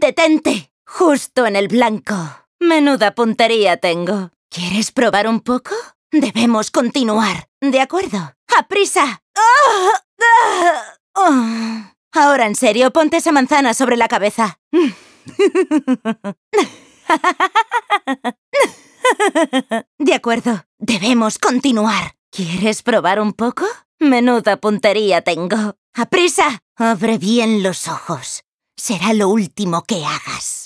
¡Detente! Justo en el blanco. Menuda puntería tengo. ¿Quieres probar un poco? Debemos continuar. ¿De acuerdo? ¡A prisa! Ah, ah. Ahora en serio, ponte esa manzana sobre la cabeza. De acuerdo, debemos continuar. ¿Quieres probar un poco? Menuda puntería tengo. ¡A prisa! Abre bien los ojos será lo último que hagas.